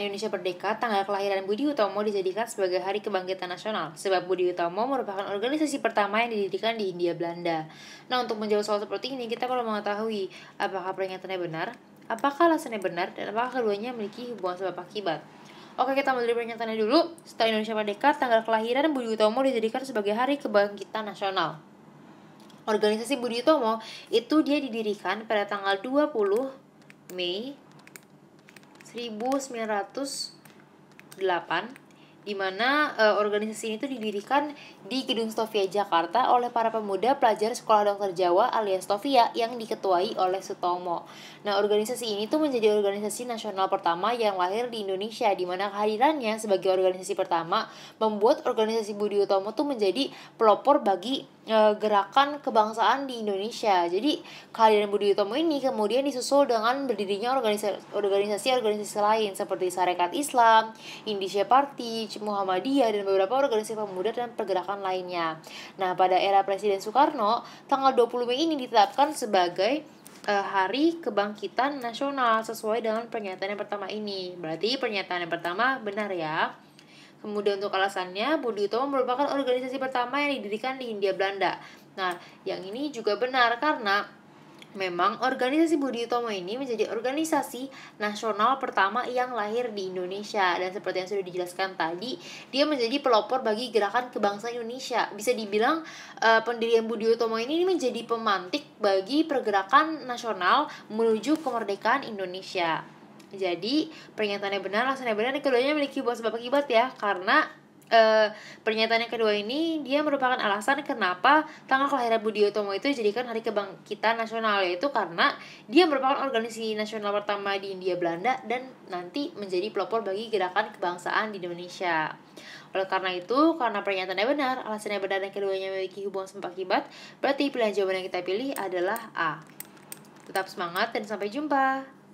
Indonesia Merdeka, tanggal kelahiran Budi Utomo dijadikan sebagai Hari Kebangkitan Nasional, sebab Budi Utomo merupakan organisasi pertama yang didirikan di Hindia Belanda. Nah, untuk menjawab soal seperti ini, kita perlu mengetahui apakah peringatannya benar, apakah alasannya benar, dan apakah keduanya memiliki hubungan sebab akibat. Oke, kita mulai peringatannya dulu. Setelah Indonesia Merdeka, tanggal kelahiran Budi Utomo dijadikan sebagai Hari Kebangkitan Nasional. Organisasi Budi Utomo itu dia didirikan pada tanggal 20 Mei 1908 di mana e, organisasi ini itu didirikan di Gedung Stofia Jakarta oleh para pemuda pelajar Sekolah Dokter Jawa alias Stofia yang diketuai oleh Sutomo. Nah, organisasi ini tuh menjadi organisasi nasional pertama yang lahir di Indonesia di mana kehadirannya sebagai organisasi pertama membuat organisasi Budi Utomo tuh menjadi pelopor bagi gerakan kebangsaan di Indonesia. Jadi kehadiran Budi Utomo ini kemudian disusul dengan berdirinya organisasi-organisasi lain seperti Sarekat Islam, Indonesia Party, Muhammadiyah, dan beberapa organisasi pemuda dan pergerakan lainnya. Nah, pada era Presiden Soekarno, tanggal 20 Mei ini ditetapkan sebagai eh, Hari Kebangkitan Nasional sesuai dengan pernyataan yang pertama ini. Berarti pernyataan yang pertama benar ya. Kemudian untuk alasannya, Budi Utomo merupakan organisasi pertama yang didirikan di Hindia Belanda. Nah, yang ini juga benar karena Memang organisasi Budi Utomo ini menjadi organisasi nasional pertama yang lahir di Indonesia dan seperti yang sudah dijelaskan tadi, dia menjadi pelopor bagi gerakan kebangsaan Indonesia. Bisa dibilang uh, pendirian Budi Utomo ini menjadi pemantik bagi pergerakan nasional menuju kemerdekaan Indonesia. Jadi pernyataannya benar, yang benar, dan keduanya memiliki buah sebab akibat ya, karena Uh, pernyataan yang kedua ini dia merupakan alasan kenapa tanggal kelahiran Budi Utomo itu dijadikan hari kebangkitan nasional yaitu karena dia merupakan organisasi nasional pertama di India Belanda dan nanti menjadi pelopor bagi gerakan kebangsaan di Indonesia. Oleh karena itu, karena pernyataannya benar, alasannya benar dan keduanya memiliki hubungan sempat akibat, berarti pilihan jawaban yang kita pilih adalah A. Tetap semangat dan sampai jumpa.